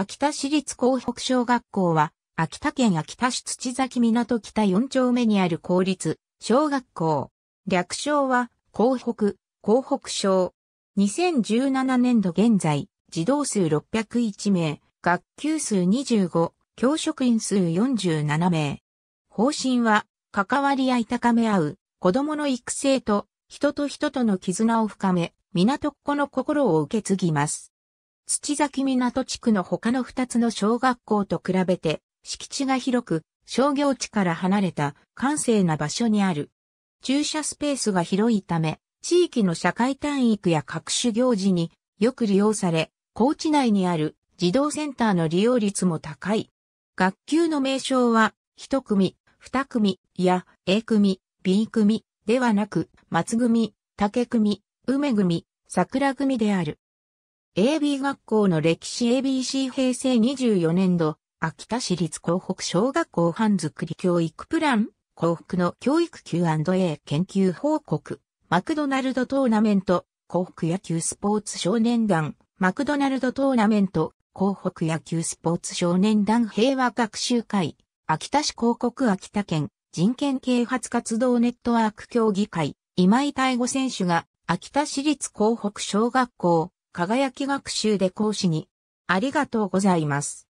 秋田市立港北小学校は、秋田県秋田市土崎港北4丁目にある公立小学校。略称は、港北、港北小。2017年度現在、児童数601名、学級数25、教職員数47名。方針は、関わり合い高め合う、子供の育成と、人と人との絆を深め、港っ子の心を受け継ぎます。土崎港地区の他の2つの小学校と比べて、敷地が広く、商業地から離れた閑静な場所にある。駐車スペースが広いため、地域の社会単育や各種行事によく利用され、高知内にある児童センターの利用率も高い。学級の名称は、一組、二組や A 組、B 組ではなく、松組、竹組、梅組、桜組である。AB 学校の歴史 ABC 平成24年度、秋田市立広北小学校班づくり教育プラン、広北の教育 Q&A 研究報告、マクドナルドトーナメント、広北野球スポーツ少年団、マクドナルドトーナメント、広北野球スポーツ少年団平和学習会、秋田市広告秋田県人権啓発活動ネットワーク協議会、今井大吾選手が秋田市立広北小学校輝き学習で講師に、ありがとうございます。